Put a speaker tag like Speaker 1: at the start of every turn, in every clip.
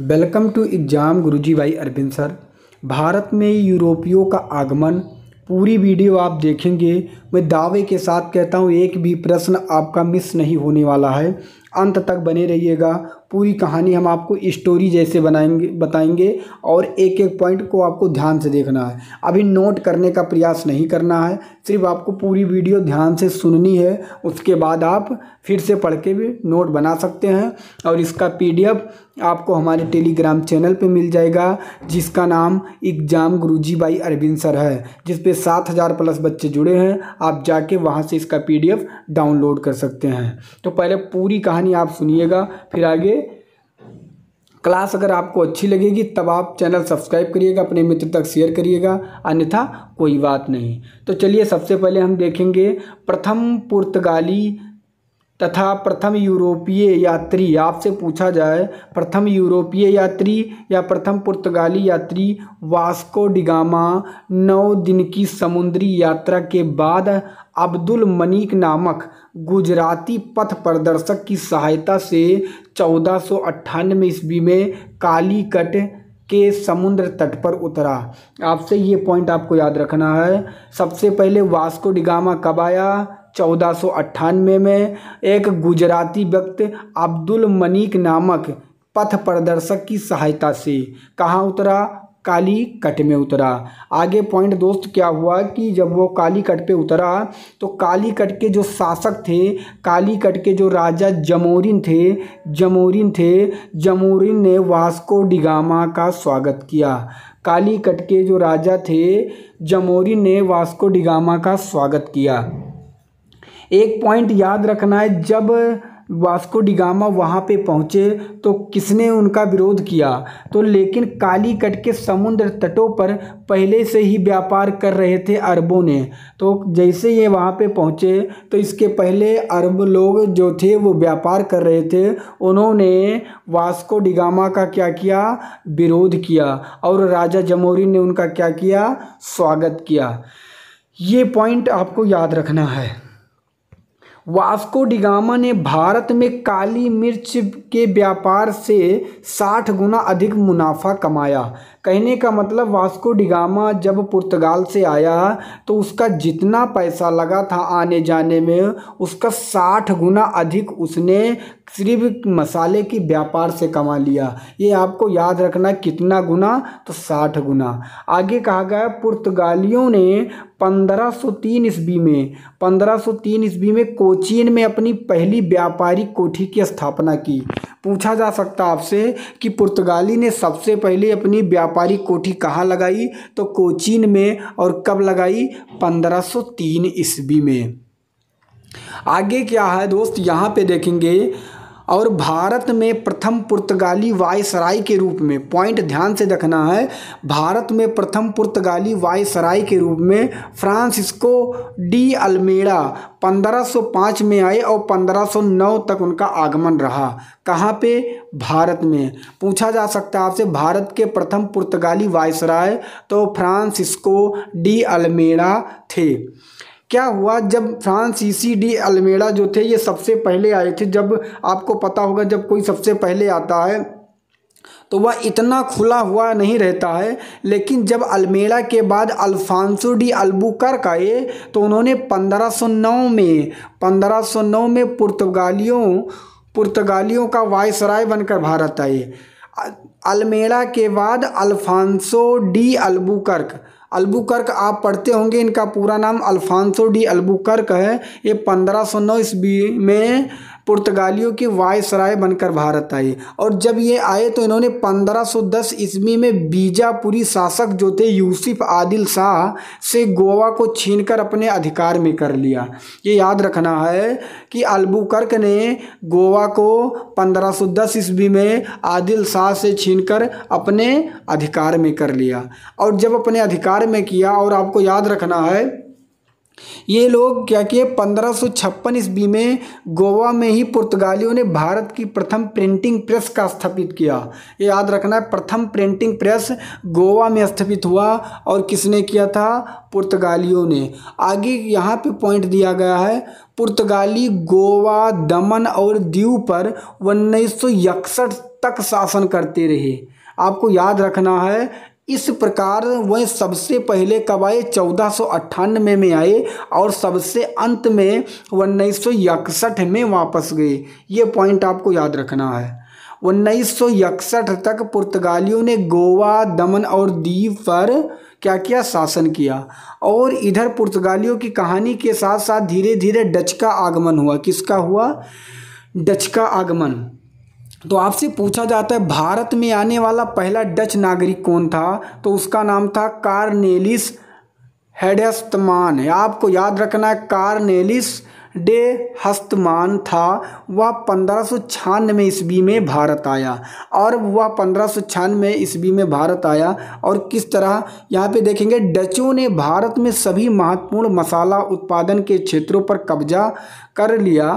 Speaker 1: welcome to exam गुरुजी भाई Arvind sir Bharat में यूरोपियों का आगमन पूरी वीडियो आप देखेंगे मैं दावे के साथ कहता हूँ एक भी प्रश्न आपका मिस नहीं होने वाला है अंत तक बने रहिएगा पूरी कहानी हम आपको स्टोरी जैसे बनाएंगे बताएंगे और एक एक पॉइंट को आपको ध्यान से देखना है अभी नोट करने का प्रयास नहीं करना है सिर्फ आपको पूरी वीडियो ध्यान से सुननी है उसके बाद आप फिर से पढ़ के भी नोट बना सकते हैं और इसका पीडीएफ आपको हमारे टेलीग्राम चैनल पे मिल जाएगा जिसका नाम एग्ज़ाम गुरु जी बाई अरविंद सर है जिसपे सात हज़ार प्लस बच्चे जुड़े हैं आप जाके वहाँ से इसका पी डाउनलोड कर सकते हैं तो पहले पूरी कहानी आप सुनिएगा फिर आगे क्लास अगर आपको अच्छी लगेगी तब आप चैनल सब्सक्राइब करिएगा अपने मित्र तक शेयर करिएगा अन्यथा कोई बात नहीं तो चलिए सबसे पहले हम देखेंगे प्रथम पुर्तगाली तथा प्रथम यूरोपीय यात्री आपसे पूछा जाए प्रथम यूरोपीय यात्री या प्रथम पुर्तगाली यात्री वास्को डिगामा नौ दिन की समुद्री यात्रा के बाद अब्दुल मनीक नामक गुजराती पथ प्रदर्शक की सहायता से चौदह सौ अट्ठानवे ईस्वी में कालीकट के समुद्र तट पर उतरा आपसे ये पॉइंट आपको याद रखना है सबसे पहले वास्को डिगामा कब आया चौदह में एक गुजराती व्यक्ति अब्दुल मनीक नामक पथ प्रदर्शक की सहायता से कहाँ उतरा काली कट में उतरा आगे पॉइंट दोस्त क्या हुआ कि जब वो काली कट पर उतरा तो काली कट के जो शासक थे काली कट के जो राजा जमोरिन थे जमोरिन थे जमोरिन ने वास्को डिगामा का स्वागत किया काली कट के जो राजा थे जमोरिन ने वास्को डिगामा का स्वागत किया एक पॉइंट याद रखना है जब वास्को डिगामा वहाँ पे पहुँचे तो किसने उनका विरोध किया तो लेकिन कालीकट के समुद्र तटों पर पहले से ही व्यापार कर रहे थे अरबों ने तो जैसे ये वहाँ पे पहुँचे तो इसके पहले अरब लोग जो थे वो व्यापार कर रहे थे उन्होंने वास्को डिगामा का क्या किया विरोध किया और राजा जमोरी ने उनका क्या किया स्वागत किया ये पॉइंट आपको याद रखना है वास्को डिगामा ने भारत में काली मिर्च के व्यापार से साठ गुना अधिक मुनाफा कमाया कहने का मतलब वास्को डिगामा जब पुर्तगाल से आया तो उसका जितना पैसा लगा था आने जाने में उसका साठ गुना अधिक उसने सिर्फ मसाले की व्यापार से कमा लिया ये आपको याद रखना कितना गुना तो साठ गुना आगे कहा गया पुर्तगालियों ने 1503 ईस्वी में 1503 ईस्वी में कोचीन में अपनी पहली व्यापारिक कोठी की स्थापना की पूछा जा सकता आपसे कि पुर्तगाली ने सबसे पहले अपनी व्यापारिक कोठी कहाँ लगाई तो कोचीन में और कब लगाई 1503 ईस्वी में आगे क्या है दोस्त यहाँ पे देखेंगे और भारत में प्रथम पुर्तगाली वायसराय के रूप में पॉइंट ध्यान से रखना है भारत में प्रथम पुर्तगाली वायसराय के रूप में फ्रांसिस्को डी अल्मेड़ा 1505 में आए और 1509 तक उनका आगमन रहा कहाँ पे भारत में पूछा जा सकता है आपसे भारत के प्रथम पुर्तगाली वायसराय तो फ्रांसिस्को डी अल्मेड़ा थे क्या हुआ जब फ्रांसीसी डी अल्मेडा जो थे ये सबसे पहले आए थे जब आपको पता होगा जब कोई सबसे पहले आता है तो वह इतना खुला हुआ नहीं रहता है लेकिन जब अल्मेड़ा के बाद अल्फांसो डी अल्बुकर्क आए तो उन्होंने 1509 में 1509 में पुर्तगालियों पुर्तगालियों का वायसराय बनकर भारत आए अल्मेड़ा के बाद अल्फांसो डी अल्बुकर्क अल्बुकर्क आप पढ़ते होंगे इनका पूरा नाम अल्फांसो डी अल्बुकर्क है ये 1509 सौ ईस्वी में पुर्तगालियों के वायसराय बनकर भारत आए और जब ये आए तो इन्होंने 1510 ईस्वी में बीजापुरी शासक जो थे यूसुफ आदिल शाह से गोवा को छीनकर अपने अधिकार में कर लिया ये याद रखना है कि अल्बुकर्क ने गोवा को 1510 ईस्वी में आदिल शाह से छीनकर अपने अधिकार में कर लिया और जब अपने अधिकार में किया और आपको याद रखना है ये लोग क्या किए पंद्रह सौ छप्पन ईस्वी में गोवा में ही पुर्तगालियों ने भारत की प्रथम प्रिंटिंग प्रेस का स्थापित किया ये याद रखना है प्रथम प्रिंटिंग प्रेस गोवा में स्थापित हुआ और किसने किया था पुर्तगालियों ने आगे यहाँ पे पॉइंट दिया गया है पुर्तगाली गोवा दमन और दीव पर उन्नीस तक शासन करते रहे आपको याद रखना है इस प्रकार वह सबसे पहले कब आए चौदह सौ अट्ठानवे में आए और सबसे अंत में उन्नीस सौ इकसठ में वापस गए ये पॉइंट आपको याद रखना है उन्नीस सौ इकसठ तक पुर्तगालियों ने गोवा दमन और दीव पर क्या किया शासन किया और इधर पुर्तगालियों की कहानी के साथ साथ धीरे धीरे डच का आगमन हुआ किसका हुआ डच का आगमन तो आपसे पूछा जाता है भारत में आने वाला पहला डच नागरिक कौन था तो उसका नाम था कार्नेलिस हेडहस्तमान है आपको याद रखना है कार्नेलिस डे हस्तमान था वह पंद्रह सौ छियानवे ईस्वी में भारत आया और वह पंद्रह सौ छियानवे ईस्वी में भारत आया और किस तरह यहाँ पे देखेंगे डचों ने भारत में सभी महत्वपूर्ण मसाला उत्पादन के क्षेत्रों पर कब्जा कर लिया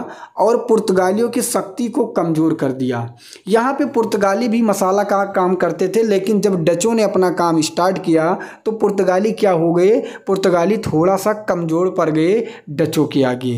Speaker 1: और पुर्तगालियों की शक्ति को कमज़ोर कर दिया यहाँ पे पुर्तगाली भी मसाला का काम करते थे लेकिन जब डचों ने अपना काम स्टार्ट किया तो पुर्तगाली क्या हो गए पुर्तगाली थोड़ा सा कमज़ोर पड़ गए डचों के आगे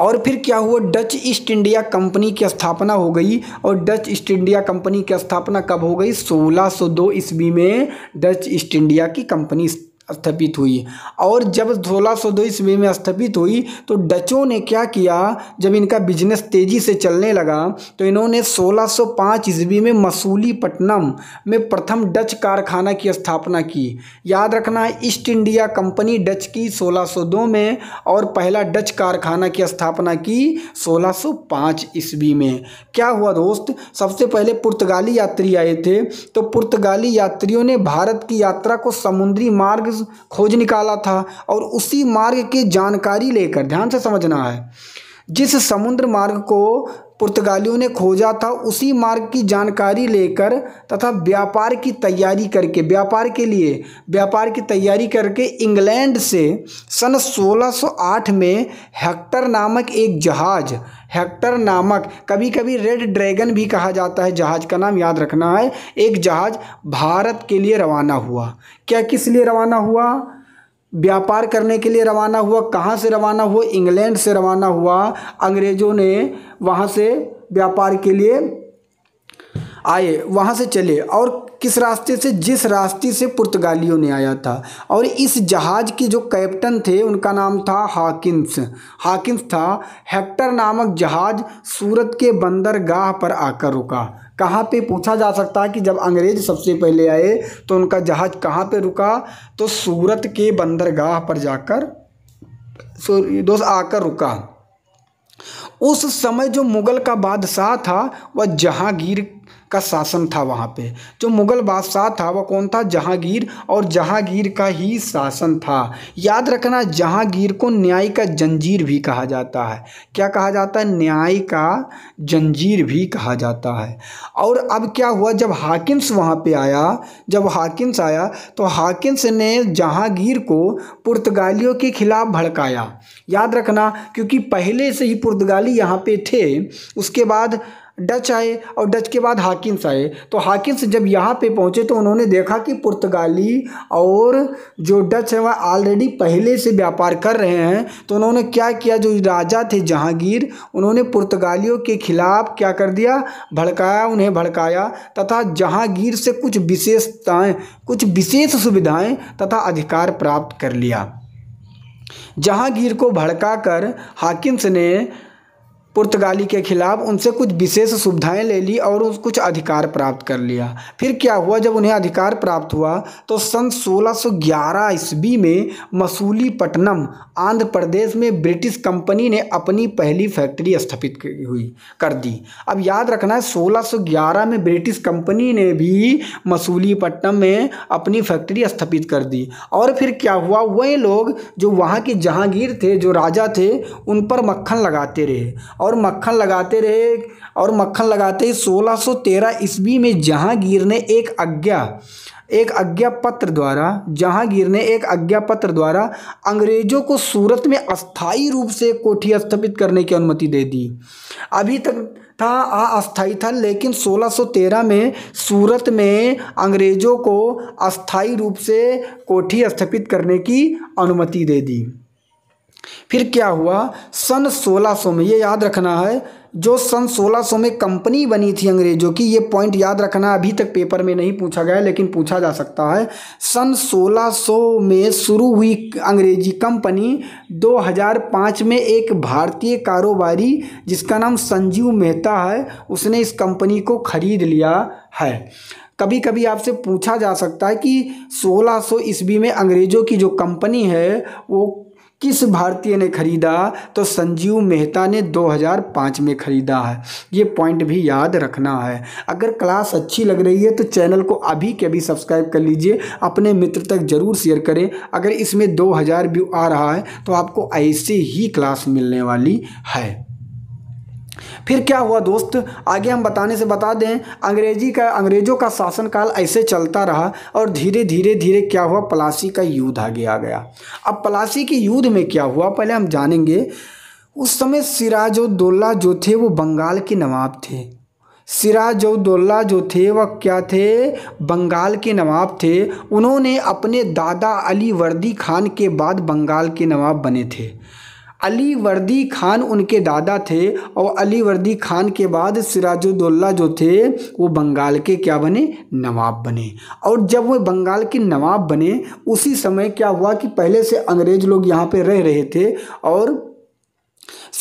Speaker 1: और फिर क्या हुआ डच ईस्ट इंडिया कंपनी की स्थापना हो गई और डच ईस्ट इंडिया कंपनी की स्थापना कब हो गई 1602 ईस्वी में डच ईस्ट इंडिया की कंपनी स्थापित हुई और जब सोलह सौ दो ईस्वी में स्थापित हुई तो डचों ने क्या किया जब इनका बिजनेस तेज़ी से चलने लगा तो इन्होंने 1605 ईस्वी में मसूलीपट्टनम में प्रथम डच कारखाना की स्थापना की याद रखना ईस्ट इंडिया कंपनी डच की 1602 में और पहला डच कारखाना की स्थापना की 1605 ईस्वी में क्या हुआ दोस्त सबसे पहले पुर्तगाली यात्री आए थे तो पुर्तगाली यात्रियों ने भारत की यात्रा को समुद्री मार्ग मार्ग खोज निकाला था और उसी मार्ग की जानकारी लेकर ध्यान से समझना है जिस समुद्र मार्ग को पुर्तगालियों ने खोजा था उसी मार्ग की जानकारी लेकर तथा व्यापार की तैयारी करके व्यापार के लिए व्यापार की तैयारी करके इंग्लैंड से सन 1608 में हेक्टर नामक एक जहाज हेक्टर नामक कभी कभी रेड ड्रैगन भी कहा जाता है जहाज़ का नाम याद रखना है एक जहाज़ भारत के लिए रवाना हुआ क्या किस लिए रवाना हुआ व्यापार करने के लिए रवाना हुआ कहाँ से रवाना हुआ इंग्लैंड से रवाना हुआ अंग्रेज़ों ने वहाँ से व्यापार के लिए आए वहाँ से चले और किस रास्ते से जिस रास्ते से पुर्तगालियों ने आया था और इस जहाज़ के जो कैप्टन थे उनका नाम था हाकिंस हाकिंस था हेक्टर नामक जहाज़ सूरत के बंदरगाह पर आकर रुका कहाँ पे पूछा जा सकता है कि जब अंग्रेज सबसे पहले आए तो उनका जहाज़ कहाँ पे रुका तो सूरत के बंदरगाह पर जाकर दोस्त आकर रुका उस समय जो मुग़ल का बादशाह था वह जहांगीर का शासन था वहाँ पे जो मुग़ल बादशाह था वह कौन था जहांगीर और जहांगीर का ही शासन था याद रखना जहांगीर को न्याय का जंजीर भी कहा जाता है क्या कहा जाता है न्याय का जंजीर भी कहा जाता है और अब क्या हुआ जब हाकिम्स वहाँ पे आया जब हाकिम्स आया तो हाकिम्स ने जहांगीर को पुर्तगालियों के खिलाफ भड़काया याद रखना क्योंकि पहले से ही पुर्तगाली यहाँ पे थे उसके बाद डच आए और डच के बाद हाकिंस आए तो हाकिंस जब यहाँ पे पहुँचे तो उन्होंने देखा कि पुर्तगाली और जो डच है वह ऑलरेडी पहले से व्यापार कर रहे हैं तो उन्होंने क्या किया जो राजा थे जहांगीर उन्होंने पुर्तगालियों के खिलाफ क्या कर दिया भड़काया उन्हें भड़काया तथा जहांगीर से कुछ विशेषताएँ कुछ विशेष सुविधाएँ तथा अधिकार प्राप्त कर लिया जहांगीर को कर हाकिंस ने पुर्तगाली के खिलाफ उनसे कुछ विशेष सुविधाएं ले ली और उस कुछ अधिकार प्राप्त कर लिया फिर क्या हुआ जब उन्हें अधिकार प्राप्त हुआ तो सन 1611 ईस्वी में मसूली पटनम आंध्र प्रदेश में ब्रिटिश कंपनी ने अपनी पहली फैक्ट्री स्थापित हुई कर दी अब याद रखना है 1611 में ब्रिटिश कंपनी ने भी मसूली में अपनी फैक्ट्री स्थापित कर दी और फिर क्या हुआ वही लोग जो वहाँ के जहांगीर थे जो राजा थे उन पर मक्खन लगाते रहे और मक्खन लगाते रहे और मक्खन लगाते ही 1613 ईस्वी में जहांगीर ने एक आज्ञा एक आज्ञा पत्र द्वारा जहांगीर ने एक आज्ञा पत्र द्वारा अंग्रेजों को सूरत में अस्थाई रूप से कोठी स्थापित करने की अनुमति दे दी अभी तक था अस्थाई था लेकिन 1613 में सूरत में अंग्रेजों को अस्थाई रूप से कोठी स्थापित करने की अनुमति दे दी फिर क्या हुआ सन 1600 में ये याद रखना है जो सन 1600 में कंपनी बनी थी अंग्रेजों की ये पॉइंट याद रखना अभी तक पेपर में नहीं पूछा गया लेकिन पूछा जा सकता है सन 1600 में शुरू हुई अंग्रेजी कंपनी 2005 में एक भारतीय कारोबारी जिसका नाम संजीव मेहता है उसने इस कंपनी को खरीद लिया है कभी कभी आपसे पूछा जा सकता है कि 1600 ईस्वी में अंग्रेज़ों की जो कंपनी है वो किस भारतीय ने खरीदा तो संजीव मेहता ने 2005 में खरीदा है ये पॉइंट भी याद रखना है अगर क्लास अच्छी लग रही है तो चैनल को अभी के अभी सब्सक्राइब कर लीजिए अपने मित्र तक ज़रूर शेयर करें अगर इसमें 2000 व्यू आ रहा है तो आपको ऐसे ही क्लास मिलने वाली है फिर क्या हुआ दोस्त आगे हम बताने से बता दें अंग्रेजी का अंग्रेज़ों का शासनकाल ऐसे चलता रहा और धीरे धीरे धीरे क्या हुआ पलासी का युद्ध आगे आ गया अब पलासी के युद्ध में क्या हुआ पहले हम जानेंगे उस समय सिराजुद्दौला जो थे वो बंगाल के नवाब थे सिराजुद्दौला जो थे वह क्या थे बंगाल के नवाब थे उन्होंने अपने दादा अली वर्दी खान के बाद बंगाल के नवाब बने थे अली वर्दी खान उनके दादा थे और अली वर्दी खान के बाद सिराजुद्दौला जो थे वो बंगाल के क्या बने नवाब बने और जब वो बंगाल के नवाब बने उसी समय क्या हुआ कि पहले से अंग्रेज़ लोग यहाँ पे रह रहे थे और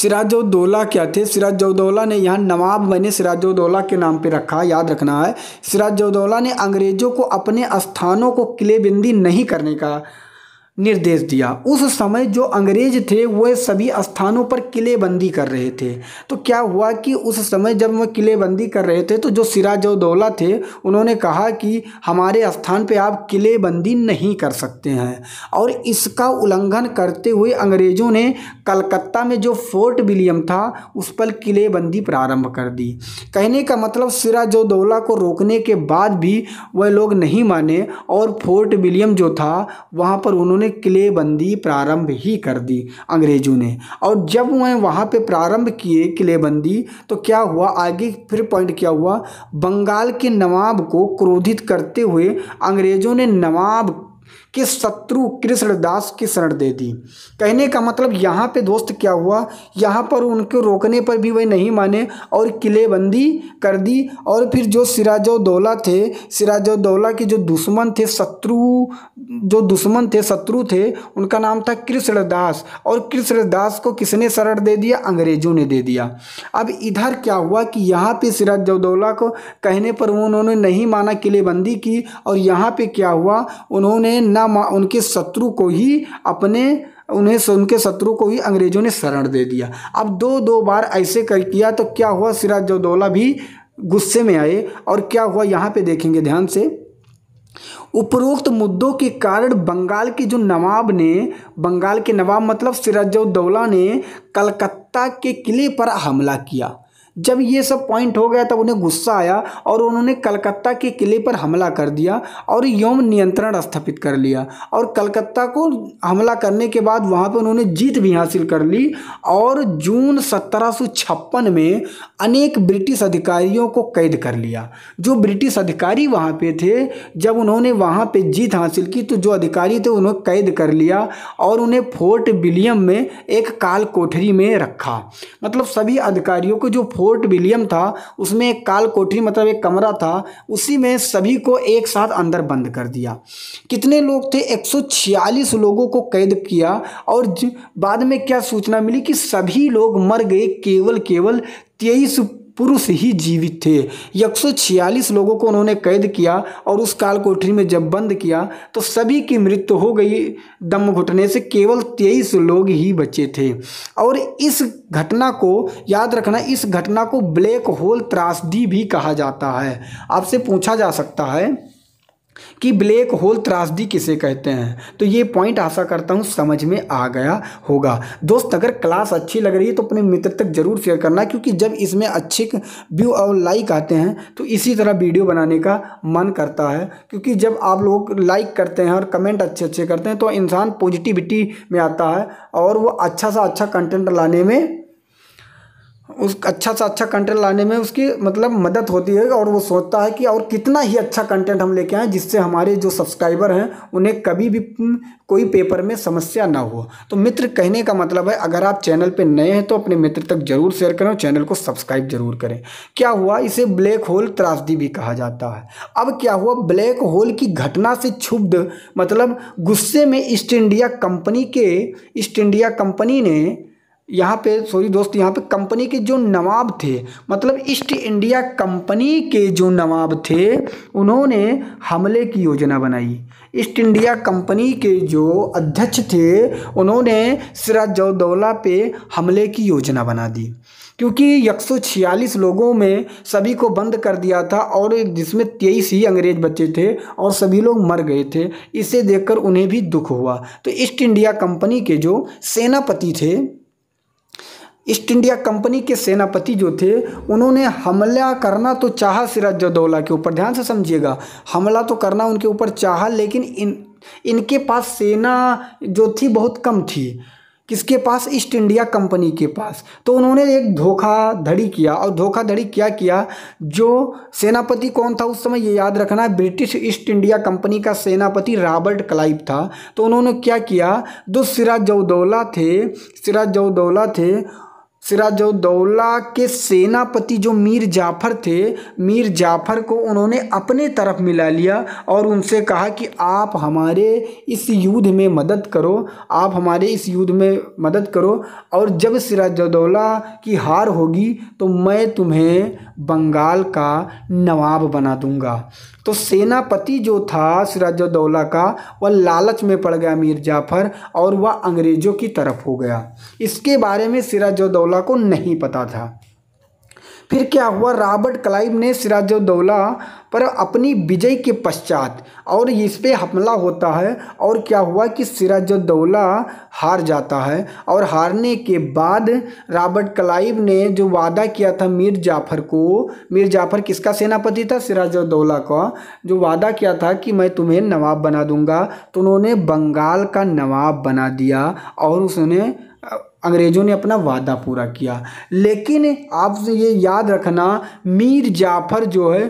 Speaker 1: सिराजुद्दौला क्या थे सिराजुद्दौला ने यहाँ नवाब बने सिराजुद्दौला के नाम पे रखा याद रखना है सिराजुद्दौला ने अंग्रेज़ों को अपने स्थानों को किलेबिंदी नहीं करने का निर्देश दिया उस समय जो अंग्रेज थे वह सभी स्थानों पर किलेबंदी कर रहे थे तो क्या हुआ कि उस समय जब वह किलेबंदी कर रहे थे तो जो सिराजउदौला थे उन्होंने कहा कि हमारे स्थान पे आप किलेबंदी नहीं कर सकते हैं और इसका उल्लंघन करते हुए अंग्रेज़ों ने कलकत्ता में जो फोर्ट विलियम था उस पर किलेबंदी प्रारंभ कर दी कहने का मतलब सिराजोदौला को रोकने के बाद भी वह लोग नहीं माने और फोर्ट विलियम जो था वहाँ पर उन्होंने किलेबंदी प्रारंभ ही कर दी अंग्रेज़ों ने और जब वह वहाँ पे प्रारंभ किए किलेबंदी तो क्या हुआ आगे फिर पॉइंट क्या हुआ बंगाल के नवाब को क्रोधित करते हुए अंग्रेज़ों ने नवाब कि शत्रु कृष्णदास की शरण दे दी कहने का मतलब यहाँ पे दोस्त क्या हुआ यहाँ पर उनके रोकने पर भी वह नहीं माने और किलेबंदी कर दी और फिर जो सिराजौदौला थे सिराजौदौला के जो दुश्मन थे शत्रु जो दुश्मन थे शत्रु थे उनका नाम था कृष्णदास और कृष्णदास को किसने शरण दे दिया अंग्रेजों ने दे दिया अब इधर क्या हुआ कि यहाँ पे सिराजौदौला को कहने पर उन्होंने नहीं माना किलेबंदी की और यहाँ पे क्या हुआ उन्होंने न बिना उनके शत्रु को ही अपने उन्हें उनके शत्रु को ही अंग्रेज़ों ने शरण दे दिया अब दो दो बार ऐसे कर किया तो क्या हुआ सिराजुद्दौला भी गुस्से में आए और क्या हुआ यहाँ पे देखेंगे ध्यान से उपरोक्त मुद्दों के कारण बंगाल के जो नवाब ने बंगाल के नवाब मतलब सिराजुद्दौला ने कलकत्ता के किले पर हमला किया जब ये सब पॉइंट हो गया तब उन्हें गुस्सा आया और उन्होंने कलकत्ता के किले पर हमला कर दिया और यौम नियंत्रण स्थापित कर लिया और कलकत्ता को हमला करने के बाद वहाँ पर उन्होंने जीत भी हासिल कर ली और जून सत्रह में अनेक ब्रिटिश अधिकारियों को कैद कर लिया जो ब्रिटिश अधिकारी वहाँ पे थे जब उन्होंने वहाँ पे जीत हासिल की तो जो अधिकारी थे उन्हें कैद कर लिया और उन्हें फोर्ट विलियम में एक काल कोठरी में रखा मतलब सभी अधिकारियों को जो फोर्ट विलियम था उसमें एक काल कोठरी मतलब एक कमरा था उसी में सभी को एक साथ अंदर बंद कर दिया कितने लोग थे 146 लोगों को कैद किया और बाद में क्या सूचना मिली कि सभी लोग मर गए केवल केवल तेईस पुरुष ही जीवित थे एक लोगों को उन्होंने कैद किया और उस काल कोठरी में जब बंद किया तो सभी की मृत्यु हो गई दम घुटने से केवल तेईस लोग ही बचे थे और इस घटना को याद रखना इस घटना को ब्लैक होल त्रासदी भी कहा जाता है आपसे पूछा जा सकता है कि ब्लैक होल त्रासदी किसे कहते हैं तो ये पॉइंट आशा करता हूँ समझ में आ गया होगा दोस्त अगर क्लास अच्छी लग रही है तो अपने मित्र तक जरूर शेयर करना क्योंकि जब इसमें अच्छे व्यू और लाइक आते हैं तो इसी तरह वीडियो बनाने का मन करता है क्योंकि जब आप लोग लाइक करते हैं और कमेंट अच्छे अच्छे करते हैं तो इंसान पॉजिटिविटी में आता है और वो अच्छा सा अच्छा कंटेंट लाने में उस अच्छा सा अच्छा कंटेंट लाने में उसकी मतलब मदद होती है और वो सोचता है कि और कितना ही अच्छा कंटेंट हम लेके आए जिससे हमारे जो सब्सक्राइबर हैं उन्हें कभी भी कोई पेपर में समस्या ना हो तो मित्र कहने का मतलब है अगर आप चैनल पे नए हैं तो अपने मित्र तक ज़रूर शेयर करें और चैनल को सब्सक्राइब जरूर करें क्या हुआ इसे ब्लैक होल त्रासदी भी कहा जाता है अब क्या हुआ ब्लैक होल की घटना से क्षुब्ध मतलब गुस्से में ईस्ट इंडिया कंपनी के ईस्ट इंडिया कंपनी ने यहाँ पे सॉरी दोस्त यहाँ पे कंपनी के जो नवाब थे मतलब ईस्ट इंडिया कंपनी के जो नवाब थे उन्होंने हमले की योजना बनाई ईस्ट इंडिया कंपनी के जो अध्यक्ष थे उन्होंने सिराजउदौला पे हमले की योजना बना दी क्योंकि 146 लोगों में सभी को बंद कर दिया था और जिसमें तेईस ही अंग्रेज बच्चे थे और सभी लोग मर गए थे इसे देखकर उन्हें भी दुख हुआ तो ईस्ट इंडिया कंपनी के जो सेनापति थे ईस्ट इंडिया कंपनी के सेनापति जो थे उन्होंने हमला करना तो चाहा सिराजुद्दौला के ऊपर ध्यान से समझिएगा हमला तो करना उनके ऊपर चाहा लेकिन इन इनके पास सेना जो थी बहुत कम थी किसके पास ईस्ट इंडिया कंपनी के पास तो उन्होंने एक धोखाधड़ी किया और धोखाधड़ी क्या किया जो सेनापति कौन था उस समय ये याद रखना है ब्रिटिश ईस्ट इंडिया कंपनी का सेनापति रॉबर्ट क्लाइव था तो उन्होंने क्या किया जो सिराजउदौला थे सिराजउदौला थे सिराजउदौला के सेनापति जो मीर जाफ़र थे मीर जाफ़र को उन्होंने अपने तरफ मिला लिया और उनसे कहा कि आप हमारे इस युद्ध में मदद करो आप हमारे इस युद्ध में मदद करो और जब सिराजउदौला की हार होगी तो मैं तुम्हें बंगाल का नवाब बना दूंगा तो सेनापति जो था सिराजुद्दौला का वह लालच में पड़ गया मीर जाफ़र और वह अंग्रेज़ों की तरफ हो गया इसके बारे में सिराजुद्दौला को नहीं पता था फिर क्या हुआ रॉबर्ट क्लाइव ने सिराजउदौला पर अपनी विजय के पश्चात और इस पर हमला होता है और क्या हुआ कि सिराजउदौला हार जाता है और हारने के बाद रॉबर्ट क्लाइव ने जो वादा किया था मीर जाफ़र को मीर जाफ़र किसका सेनापति था सिराजउदौला का जो वादा किया था कि मैं तुम्हें नवाब बना दूंगा तो उन्होंने बंगाल का नवाब बना दिया और उसने अंग्रेज़ों ने अपना वादा पूरा किया लेकिन आप ये याद रखना मीर जाफ़र जो है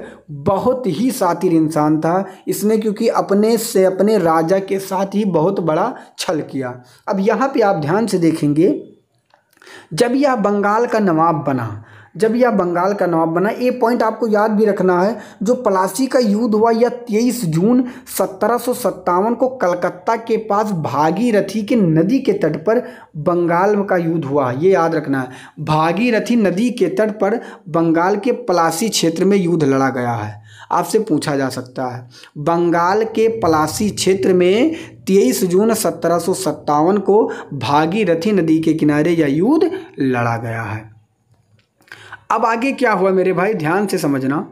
Speaker 1: बहुत ही सातिर इंसान था इसने क्योंकि अपने से अपने राजा के साथ ही बहुत बड़ा छल किया अब यहाँ पे आप ध्यान से देखेंगे जब यह बंगाल का नवाब बना जब यह बंगाल का नवाब बना ये पॉइंट आपको याद भी रखना है जो पलासी का युद्ध हुआ यह तेईस जून सत्रह को कलकत्ता के पास भागीरथी के नदी के तट पर बंगाल का युद्ध हुआ ये याद रखना है भागीरथी नदी के तट पर बंगाल के पलासी क्षेत्र में युद्ध लड़ा गया है आपसे पूछा जा सकता है बंगाल के पलासी क्षेत्र में तेईस जून सत्रह को भागीरथी नदी के किनारे यह युद्ध लड़ा गया है अब आगे क्या हुआ मेरे भाई ध्यान से समझना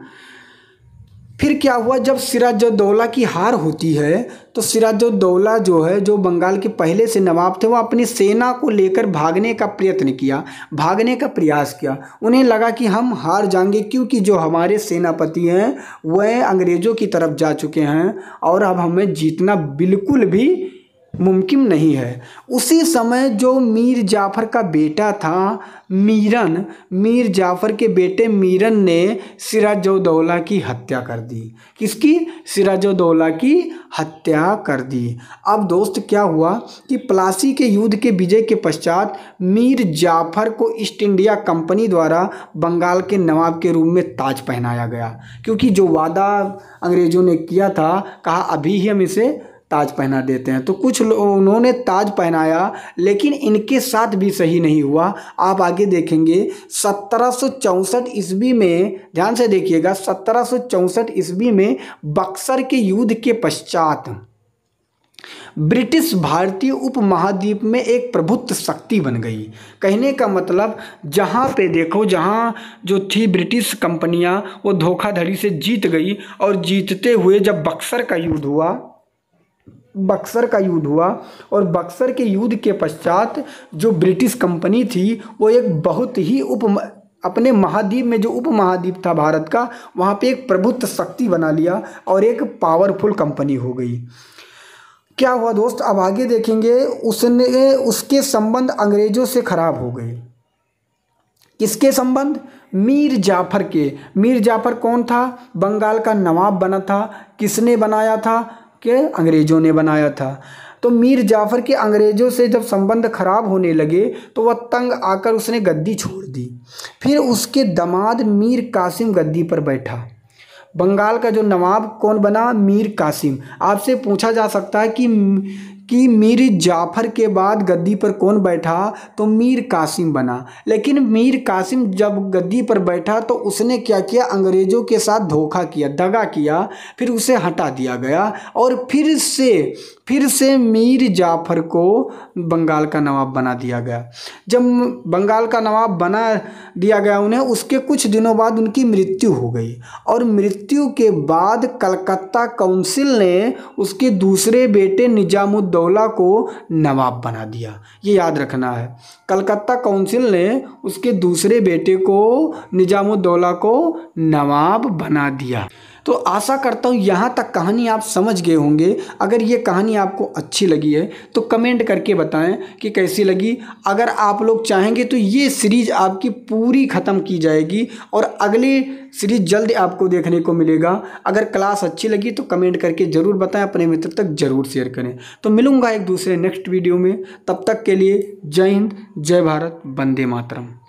Speaker 1: फिर क्या हुआ जब सिराजुद्दौला की हार होती है तो सिराजुद्दौला जो है जो बंगाल के पहले से नवाब थे वो अपनी सेना को लेकर भागने का प्रयत्न किया भागने का प्रयास किया उन्हें लगा कि हम हार जाएंगे क्योंकि जो हमारे सेनापति हैं वह अंग्रेज़ों की तरफ जा चुके हैं और अब हमें जीतना बिल्कुल भी मुमकिन नहीं है उसी समय जो मीर जाफ़र का बेटा था मीरन मीर जाफ़र के बेटे मीरन ने सिराजउदौला की हत्या कर दी किसकी सिराजउदौला की हत्या कर दी अब दोस्त क्या हुआ कि प्लासी के युद्ध के विजय के पश्चात मीर जाफ़र को ईस्ट इंडिया कंपनी द्वारा बंगाल के नवाब के रूप में ताज पहनाया गया क्योंकि जो वादा अंग्रेज़ों ने किया था कहा अभी ही हम इसे ताज पहना देते हैं तो कुछ उन्होंने ताज पहनाया लेकिन इनके साथ भी सही नहीं हुआ आप आगे देखेंगे सत्रह ईस्वी में ध्यान से देखिएगा सत्रह ईस्वी में बक्सर के युद्ध के पश्चात ब्रिटिश भारतीय उपमहाद्वीप में एक प्रभुत्व शक्ति बन गई कहने का मतलब जहाँ पे देखो जहाँ जो थी ब्रिटिश कंपनियाँ वो धोखाधड़ी से जीत गई और जीतते हुए जब बक्सर का युद्ध हुआ बक्सर का युद्ध हुआ और बक्सर के युद्ध के पश्चात जो ब्रिटिश कंपनी थी वो एक बहुत ही उप अपने महाद्वीप में जो उप महाद्वीप था भारत का वहाँ पे एक प्रभुत्व शक्ति बना लिया और एक पावरफुल कंपनी हो गई क्या हुआ दोस्त अब आगे देखेंगे उसने उसके संबंध अंग्रेज़ों से खराब हो गए किसके संबंध मीर जाफ़र के मीर जाफ़र कौन था बंगाल का नवाब बना था किसने बनाया था के अंग्रेज़ों ने बनाया था तो मीर जाफ़र के अंग्रेज़ों से जब संबंध खराब होने लगे तो वह तंग आकर उसने गद्दी छोड़ दी फिर उसके दामाद मीर कासिम गद्दी पर बैठा बंगाल का जो नवाब कौन बना मीर कासिम आपसे पूछा जा सकता है कि कि मीर जाफ़र के बाद गद्दी पर कौन बैठा तो मीर कासिम बना लेकिन मीर कासिम जब गद्दी पर बैठा तो उसने क्या किया अंग्रेज़ों के साथ धोखा किया दगा किया फिर उसे हटा दिया गया और फिर से फिर से मीर जाफ़र को बंगाल का नवाब बना दिया गया जब बंगाल का नवाब बना दिया गया उन्हें उसके कुछ दिनों बाद उनकी मृत्यु हो गई और मृत्यु के बाद कलकत्ता काउंसिल ने उसके दूसरे बेटे निजामुद्दौला को नवाब बना दिया ये याद रखना है कलकत्ता काउंसिल ने उसके दूसरे बेटे को निजामुद्दौला को नवाब बना दिया तो आशा करता हूँ यहाँ तक कहानी आप समझ गए होंगे अगर ये कहानी आपको अच्छी लगी है तो कमेंट करके बताएं कि कैसी लगी अगर आप लोग चाहेंगे तो ये सीरीज़ आपकी पूरी ख़त्म की जाएगी और अगली सीरीज़ जल्द आपको देखने को मिलेगा अगर क्लास अच्छी लगी तो कमेंट करके ज़रूर बताएं अपने मित्र तक ज़रूर शेयर करें तो मिलूँगा एक दूसरे नेक्स्ट वीडियो में तब तक के लिए जय हिंद जय भारत वंदे मातरम